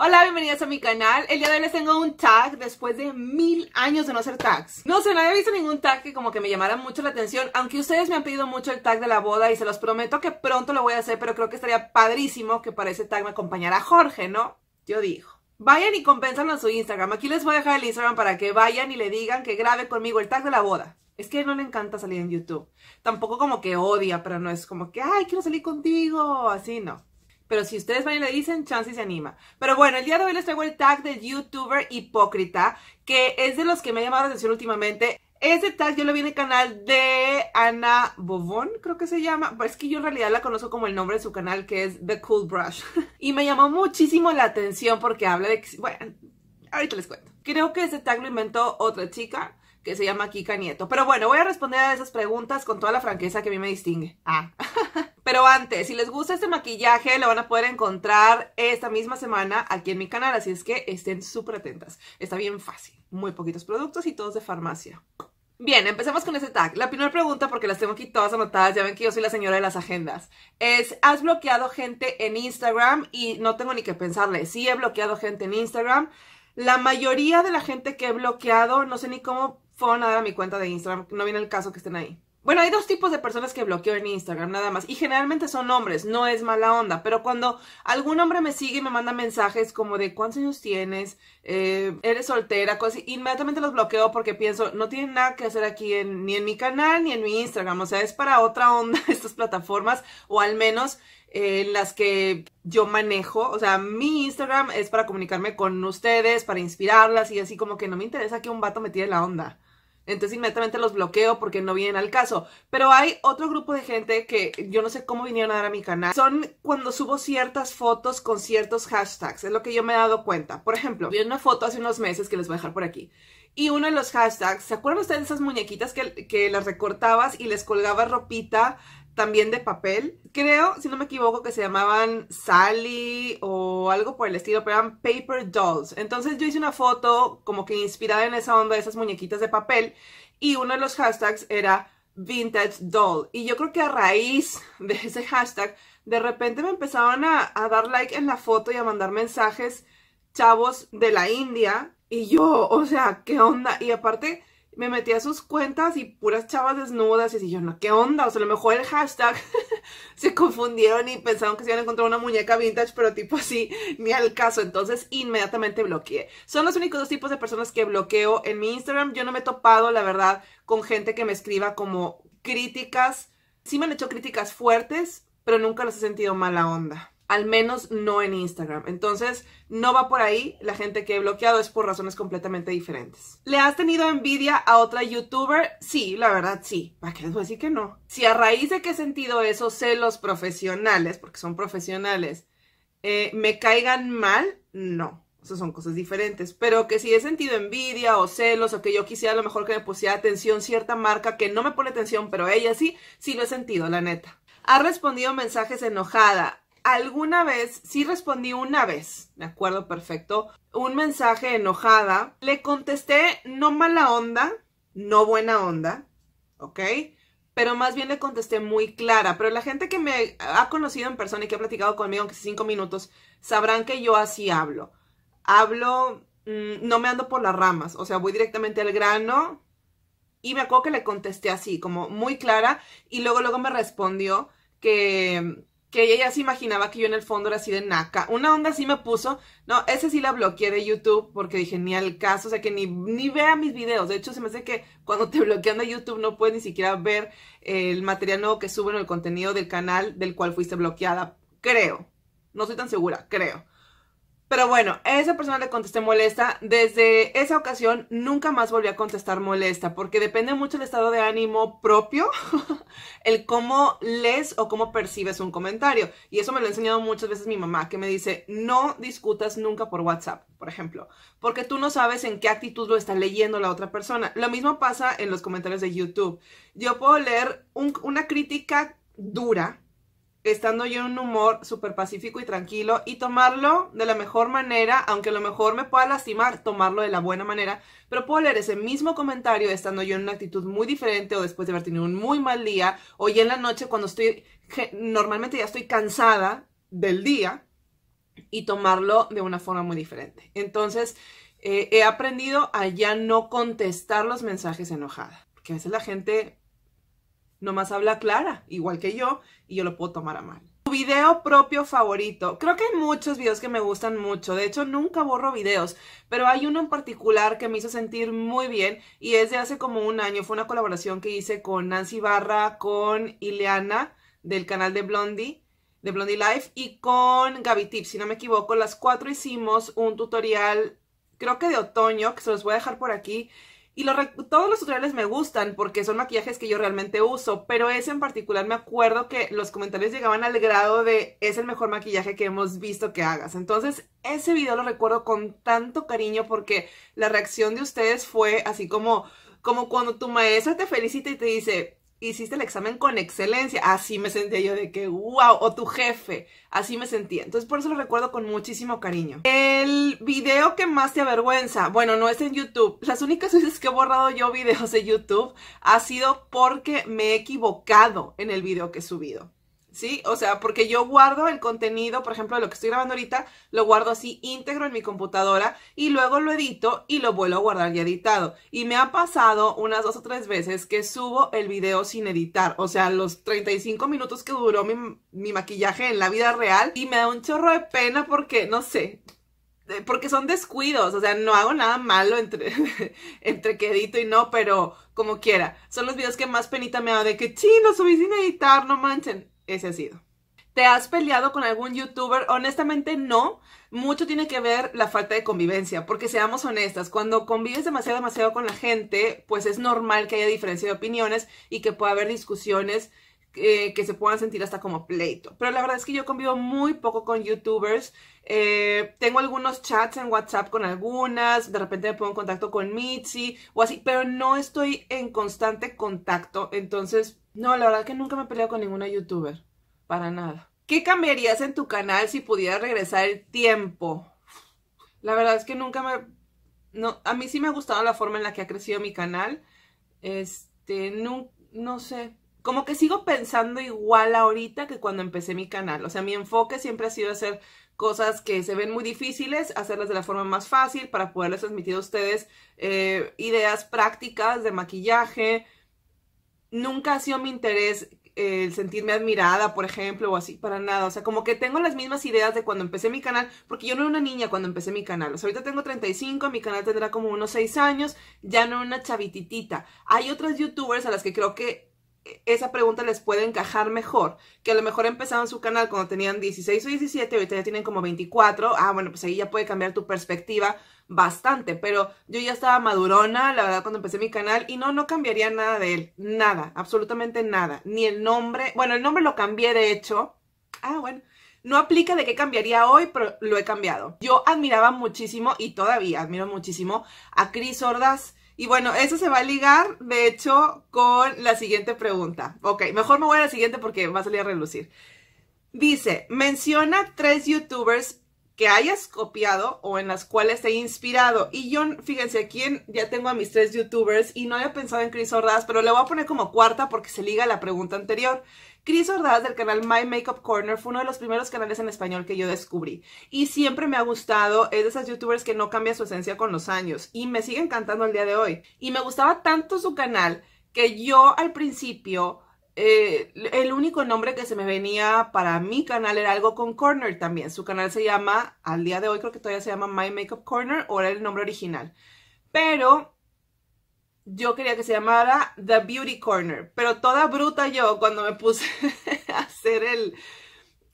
Hola, bienvenidos a mi canal. El día de hoy les tengo un tag después de mil años de no hacer tags. No sé, no había visto ningún tag que como que me llamara mucho la atención, aunque ustedes me han pedido mucho el tag de la boda y se los prometo que pronto lo voy a hacer, pero creo que estaría padrísimo que para ese tag me acompañara Jorge, ¿no? Yo digo. Vayan y compensan en su Instagram. Aquí les voy a dejar el Instagram para que vayan y le digan que grabe conmigo el tag de la boda. Es que no le encanta salir en YouTube. Tampoco como que odia, pero no es como que, ay, quiero salir contigo. Así no. Pero si ustedes van y le dicen, chance se anima. Pero bueno, el día de hoy les traigo el tag de youtuber hipócrita, que es de los que me ha llamado la atención últimamente. Ese tag yo lo vi en el canal de Ana Bobón, creo que se llama. es que yo en realidad la conozco como el nombre de su canal, que es The Cool Brush. y me llamó muchísimo la atención porque habla de... Bueno, ahorita les cuento. Creo que ese tag lo inventó otra chica, que se llama Kika Nieto. Pero bueno, voy a responder a esas preguntas con toda la franqueza que a mí me distingue. Ah. Pero antes, si les gusta este maquillaje, lo van a poder encontrar esta misma semana aquí en mi canal, así es que estén súper atentas. Está bien fácil, muy poquitos productos y todos de farmacia. Bien, empecemos con ese tag. La primera pregunta, porque las tengo aquí todas anotadas, ya ven que yo soy la señora de las agendas, es, ¿has bloqueado gente en Instagram? Y no tengo ni que pensarle, sí he bloqueado gente en Instagram. La mayoría de la gente que he bloqueado, no sé ni cómo fueron a dar a mi cuenta de Instagram. No viene el caso que estén ahí. Bueno, hay dos tipos de personas que bloqueo en Instagram, nada más. Y generalmente son hombres, no es mala onda. Pero cuando algún hombre me sigue y me manda mensajes como de cuántos años tienes, eh, eres soltera, cosas, así, inmediatamente los bloqueo porque pienso, no tienen nada que hacer aquí, ni en mi canal, ni en mi Instagram. O sea, es para otra onda estas plataformas, o al menos eh, en las que yo manejo. O sea, mi Instagram es para comunicarme con ustedes, para inspirarlas y así como que no me interesa que un vato me tire la onda. Entonces inmediatamente los bloqueo porque no vienen al caso. Pero hay otro grupo de gente que yo no sé cómo vinieron a dar a mi canal. Son cuando subo ciertas fotos con ciertos hashtags. Es lo que yo me he dado cuenta. Por ejemplo, vi una foto hace unos meses que les voy a dejar por aquí. Y uno de los hashtags, ¿se acuerdan ustedes de esas muñequitas que, que las recortabas y les colgabas ropita? también de papel. Creo, si no me equivoco, que se llamaban Sally o algo por el estilo, pero eran paper dolls. Entonces yo hice una foto como que inspirada en esa onda de esas muñequitas de papel y uno de los hashtags era vintage doll. Y yo creo que a raíz de ese hashtag, de repente me empezaban a, dar like en la foto y a mandar mensajes chavos de la India. Y yo, o sea, ¿qué onda? Y aparte me metí a sus cuentas y puras chavas desnudas. Y yo, no, ¿qué onda? O sea, a lo mejor el hashtag se confundieron y pensaron que se iban a encontrar una muñeca vintage, pero tipo así, ni al caso. Entonces, inmediatamente bloqueé. Son los únicos dos tipos de personas que bloqueo en mi Instagram. Yo no me he topado, la verdad, con gente que me escriba como críticas. Sí me han hecho críticas fuertes, pero nunca las he sentido mala onda al menos no en Instagram. Entonces, no va por ahí, la gente que he bloqueado es por razones completamente diferentes. ¿Le has tenido envidia a otra youtuber? Sí, la verdad sí. ¿Para qué les voy que no? Si a raíz de que he sentido esos celos profesionales, porque son profesionales, eh, me caigan mal, no. Esas son cosas diferentes. Pero que si he sentido envidia o celos o que yo quisiera a lo mejor que me pusiera atención cierta marca que no me pone atención, pero ella sí, sí lo he sentido, la neta. Ha respondido mensajes enojada alguna vez, sí respondí una vez, me acuerdo perfecto, un mensaje enojada. Le contesté no mala onda, no buena onda, ¿ok? Pero más bien le contesté muy clara. Pero la gente que me ha conocido en persona y que ha platicado conmigo, aunque cinco minutos, sabrán que yo así hablo. Hablo, mm, no me ando por las ramas, o sea, voy directamente al grano. Y me acuerdo que le contesté así, como muy clara, y luego luego me respondió que que ella se imaginaba que yo en el fondo era así de naca. Una onda así me puso. No, ese sí la bloqueé de YouTube porque dije, ni al caso, o sea que ni, ni vea mis videos. De hecho, se me hace que cuando te bloquean de YouTube no puedes ni siquiera ver el material nuevo que suben o el contenido del canal del cual fuiste bloqueada. Creo. No estoy tan segura, creo. Pero bueno, a esa persona le contesté molesta. Desde esa ocasión nunca más volví a contestar molesta, porque depende mucho del estado de ánimo propio, el cómo lees o cómo percibes un comentario. Y eso me lo ha enseñado muchas veces mi mamá, que me dice, no discutas nunca por WhatsApp, por ejemplo, porque tú no sabes en qué actitud lo está leyendo la otra persona. Lo mismo pasa en los comentarios de YouTube. Yo puedo leer una crítica dura estando yo en un humor súper pacífico y tranquilo y tomarlo de la mejor manera, aunque a lo mejor me pueda lastimar, tomarlo de la buena manera, pero puedo leer ese mismo comentario estando yo en una actitud muy diferente o después de haber tenido un muy mal día o ya en la noche cuando estoy, normalmente ya estoy cansada del día y tomarlo de una forma muy diferente. Entonces, eh, he aprendido a ya no contestar los mensajes enojada, porque a veces la gente Nomás habla Clara, igual que yo, y yo lo puedo tomar a mal. Tu video propio favorito. Creo que hay muchos videos que me gustan mucho. De hecho, nunca borro videos, pero hay uno en particular que me hizo sentir muy bien y es de hace como un año. Fue una colaboración que hice con Nancy Barra, con Ileana del canal de Blondie de Blondie Life y con Gaby Tips, si no me equivoco, las cuatro hicimos un tutorial, creo que de otoño, que se los voy a dejar por aquí, y todos los tutoriales me gustan porque son maquillajes que yo realmente uso, pero ese en particular me acuerdo que los comentarios llegaban al grado de es el mejor maquillaje que hemos visto que hagas. Entonces ese video lo recuerdo con tanto cariño porque la reacción de ustedes fue así como, como cuando tu maestra te felicita y te dice, hiciste el examen con excelencia. Así me sentía yo de que, wow, o tu jefe. Así me sentía. Entonces por eso lo recuerdo con muchísimo cariño. El video que más te avergüenza, bueno, no es en YouTube. Las únicas veces que he borrado yo videos de YouTube ha sido porque me he equivocado en el video que he subido. ¿sí? O sea, porque yo guardo el contenido, por ejemplo, de lo que estoy grabando ahorita, lo guardo así íntegro en mi computadora y luego lo edito y lo vuelvo a guardar ya editado. Y me ha pasado unas dos o tres veces que subo el video sin editar, o sea, los 35 minutos que duró mi, maquillaje en la vida real y me da un chorro de pena porque, no sé, porque son descuidos, o sea, no hago nada malo entre, entre que edito y no, pero como quiera. Son los videos que más penita me da de que, sí, lo subí sin editar, no manchen ese ha sido. ¿Te has peleado con algún youtuber? Honestamente no. Mucho tiene que ver la falta de convivencia, porque seamos honestas, cuando convives demasiado, demasiado con la gente, pues es normal que haya diferencia de opiniones y que pueda haber discusiones eh, que se puedan sentir hasta como pleito. Pero la verdad es que yo convivo muy poco con youtubers. Eh, tengo algunos chats en WhatsApp con algunas, de repente me pongo en contacto con Mitzi o así, pero no estoy en constante contacto. Entonces, no, la verdad es que nunca me he peleado con ninguna youtuber. Para nada. ¿Qué cambiarías en tu canal si pudieras regresar el tiempo? La verdad es que nunca me... a mí sí me ha gustado la forma en la que ha crecido mi canal. Este, no, no sé. Como que sigo pensando igual ahorita que cuando empecé mi canal. O sea, mi enfoque siempre ha sido hacer cosas que se ven muy difíciles, hacerlas de la forma más fácil para poderles transmitir a ustedes eh, ideas prácticas de maquillaje, nunca ha sido mi interés eh, el sentirme admirada, por ejemplo, o así, para nada. O sea, como que tengo las mismas ideas de cuando empecé mi canal, porque yo no era una niña cuando empecé mi canal. O sea, ahorita tengo 35, mi canal tendrá como unos 6 años, ya no era una chavititita. Hay otras youtubers a las que creo que eh, esa pregunta les puede encajar mejor, que a lo mejor empezaron su canal cuando tenían 16 o 17, ahorita ya tienen como 24, ah, bueno, pues ahí ya puede cambiar tu perspectiva, bastante, pero yo ya estaba madurona, la verdad, cuando empecé mi canal y no, no cambiaría nada de él, nada, absolutamente nada, ni el nombre, bueno, el nombre lo cambié de hecho, ah, bueno, no aplica de qué cambiaría hoy, pero lo he cambiado. Yo admiraba muchísimo y todavía admiro muchísimo a Cris Ordaz. Y bueno, eso se va a ligar, de hecho, con la siguiente pregunta. Ok, mejor me voy a la siguiente porque va a salir a relucir. Dice, menciona tres youtubers que hayas copiado o en las cuales te he inspirado. Y yo, fíjense, aquí ya tengo a mis tres youtubers y no había pensado en Chris Ordaz, pero le voy a poner como cuarta porque se liga a la pregunta anterior. Chris Ordaz del canal My Makeup Corner fue uno de los primeros canales en español que yo descubrí y siempre me ha gustado, es de esas youtubers que no cambia su esencia con los años y me sigue encantando el día de hoy. Y me gustaba tanto su canal que yo al principio eh, el único nombre que se me venía para mi canal era algo con Corner también. Su canal se llama, al día de hoy creo que todavía se llama My Makeup Corner o era el nombre original. Pero yo quería que se llamara The Beauty Corner. Pero toda bruta yo cuando me puse a hacer el,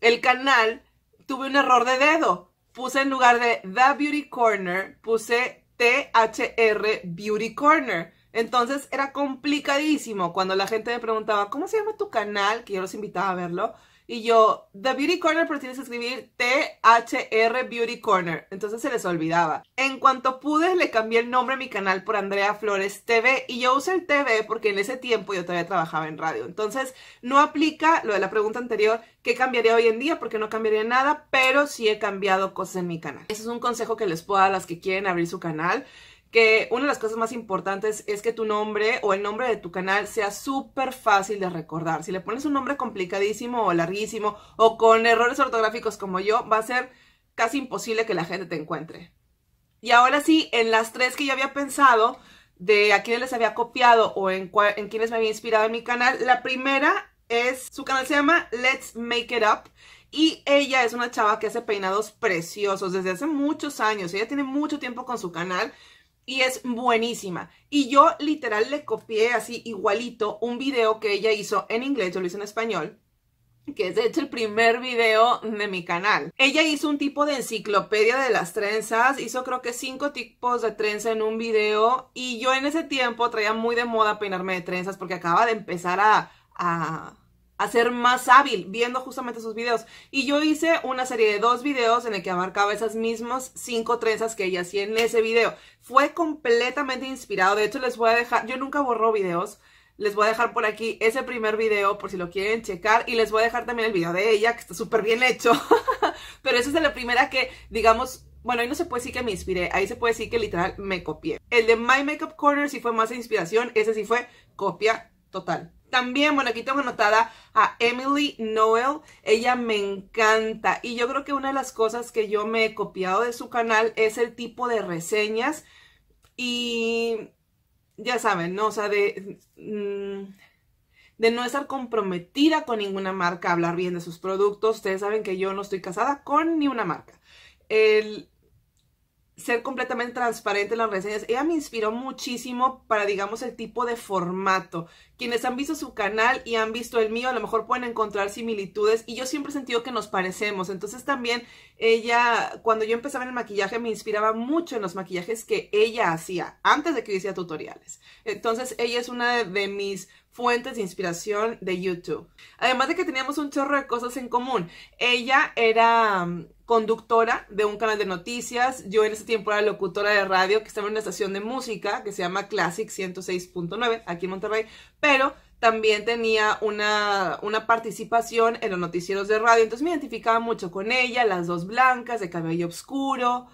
el canal, tuve un error de dedo. Puse en lugar de The Beauty Corner, puse THR Beauty Corner. Entonces era complicadísimo cuando la gente me preguntaba, ¿cómo se llama tu canal? Que yo los invitaba a verlo. Y yo, The Beauty Corner, pero tienes que escribir r Beauty Corner. Entonces se les olvidaba. En cuanto pude, le cambié el nombre a mi canal por Andrea Flores TV. Y yo usé el TV porque en ese tiempo yo todavía trabajaba en radio. Entonces no aplica lo de la pregunta anterior, ¿qué cambiaría hoy en día? Porque no cambiaría nada, pero sí he cambiado cosas en mi canal. Ese es un consejo que les puedo dar a las que quieren abrir su canal que una de las cosas más importantes es que tu nombre o el nombre de tu canal sea súper fácil de recordar. Si le pones un nombre complicadísimo o larguísimo o con errores ortográficos como yo, va a ser casi imposible que la gente te encuentre. Y ahora sí, en las tres que yo había pensado, de a quiénes les había copiado o en, en quienes me había inspirado en mi canal, la primera es, su canal se llama Let's Make It Up y ella es una chava que hace peinados preciosos desde hace muchos años, ella tiene mucho tiempo con su canal y es buenísima. Y yo literal le copié así igualito un video que ella hizo en inglés, yo lo hice en español, que es de hecho el primer video de mi canal. Ella hizo un tipo de enciclopedia de las trenzas, hizo creo que cinco tipos de trenza en un video y yo en ese tiempo traía muy de moda peinarme de trenzas porque acaba de empezar a, a a ser más hábil viendo justamente sus videos. Y yo hice una serie de dos videos en el que abarcaba esas mismas cinco trenzas que ella hacía en ese video. Fue completamente inspirado. De hecho, les voy a dejar, yo nunca borro videos. Les voy a dejar por aquí ese primer video por si lo quieren checar. Y les voy a dejar también el video de ella, que está súper bien hecho. Pero esa es la primera que, digamos, bueno, ahí no se puede decir que me inspiré, ahí se puede decir que literal me copié. El de My Makeup Corner sí fue más inspiración, ese sí fue copia total. También, bueno, aquí tengo anotada a Emily Noel. Ella me encanta. Y yo creo que una de las cosas que yo me he copiado de su canal es el tipo de reseñas. Y ya saben, ¿no? O sea, de, mm, de no estar comprometida con ninguna marca, hablar bien de sus productos. Ustedes saben que yo no estoy casada con ni una marca. El, ser completamente transparente en las reseñas. Ella me inspiró muchísimo para, digamos, el tipo de formato. Quienes han visto su canal y han visto el mío, a lo mejor pueden encontrar similitudes y yo siempre he sentido que nos parecemos. Entonces también ella, cuando yo empezaba en el maquillaje, me inspiraba mucho en los maquillajes que ella hacía antes de que yo hiciera tutoriales. Entonces ella es una de mis fuentes de inspiración de YouTube. Además de que teníamos un chorro de cosas en común. Ella era mm, conductora de un canal de noticias, yo en ese tiempo era locutora de radio que estaba en una estación de música que se llama Classic 106.9 aquí en Monterrey, pero también tenía una, participación en los noticieros de radio, entonces me identificaba mucho con ella, las dos blancas, de cabello oscuro,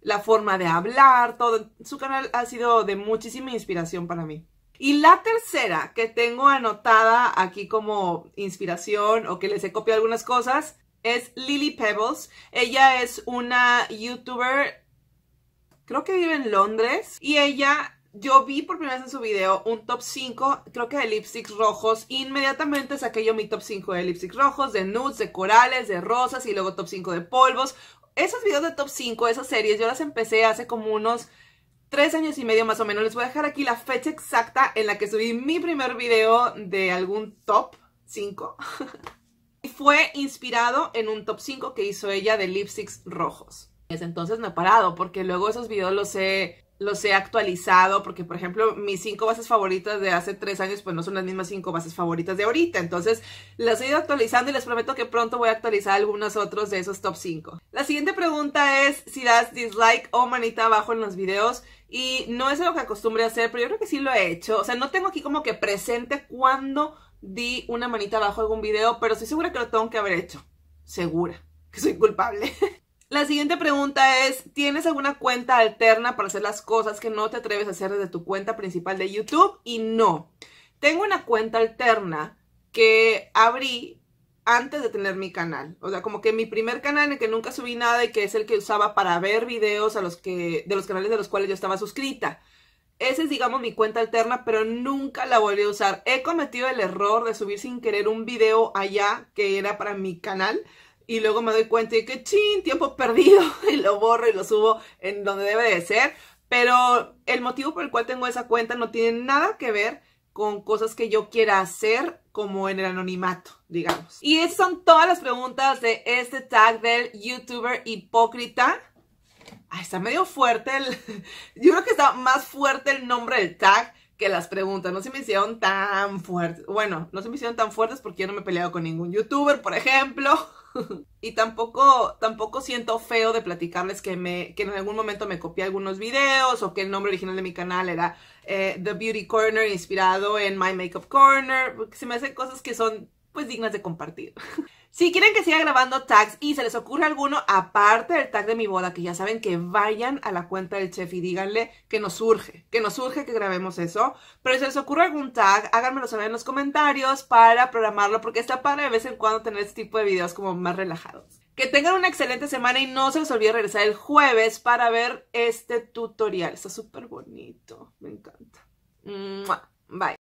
la forma de hablar, todo. Su canal ha sido de muchísima inspiración para mí. Y la tercera que tengo anotada aquí como inspiración o que les he copiado algunas cosas es Lily Pebbles. Ella es una youtuber, creo que vive en Londres, y ella yo vi por primera vez en su video un top 5, creo que de lipsticks rojos. Inmediatamente saqué yo mi top 5 de lipsticks rojos, de nudes, de corales, de rosas y luego top 5 de polvos. Esos videos de top 5, esas series, yo las empecé hace como unos tres años y medio más o menos. Les voy a dejar aquí la fecha exacta en la que subí mi primer video de algún top 5. y fue inspirado en un top 5 que hizo ella de lipsticks rojos. Desde entonces no he parado porque luego esos videos los he los he actualizado porque, por ejemplo, mis cinco bases favoritas de hace tres años, pues no son las mismas cinco bases favoritas de ahorita. Entonces, las he ido actualizando y les prometo que pronto voy a actualizar algunos otros de esos top 5. La siguiente pregunta es si das dislike o manita abajo en los videos. Y no es algo que acostumbre a hacer, pero yo creo que sí lo he hecho. O sea, no tengo aquí como que presente cuando di una manita abajo en algún video, pero estoy segura que lo tengo que haber hecho. Segura que soy culpable. La siguiente pregunta es, ¿tienes alguna cuenta alterna para hacer las cosas que no te atreves a hacer desde tu cuenta principal de YouTube? Y no, tengo una cuenta alterna que abrí antes de tener mi canal. O sea, como que mi primer canal en el que nunca subí nada y que es el que usaba para ver videos a los que, de los canales de los cuales yo estaba suscrita. Esa es, digamos, mi cuenta alterna, pero nunca la volví a usar. He cometido el error de subir sin querer un video allá que era para mi canal, y luego me doy cuenta de que chin, tiempo perdido y lo borro y lo subo en donde debe de ser. Pero el motivo por el cual tengo esa cuenta no tiene nada que ver con cosas que yo quiera hacer como en el anonimato, digamos. Y esas son todas las preguntas de este tag del youtuber hipócrita. Ay, está medio fuerte el... Yo creo que está más fuerte el nombre del tag que las preguntas. No se me hicieron tan fuertes. Bueno, no se me hicieron tan fuertes porque yo no me he peleado con ningún youtuber, por ejemplo. y tampoco, tampoco siento feo de platicarles que, me, que en algún momento me copié algunos videos o que el nombre original de mi canal era eh, The Beauty Corner inspirado en My Makeup Corner, se me hacen cosas que son pues dignas de compartir. Si quieren que siga grabando tags y se les ocurre alguno aparte del tag de mi boda, que ya saben que vayan a la cuenta del chef y díganle que nos surge, que nos surge que grabemos eso. Pero si se les ocurre algún tag, háganmelo saber en los comentarios para programarlo, porque está padre de vez en cuando tener este tipo de videos como más relajados. Que tengan una excelente semana y no se les olvide regresar el jueves para ver este tutorial. Está súper bonito, me encanta. Bye.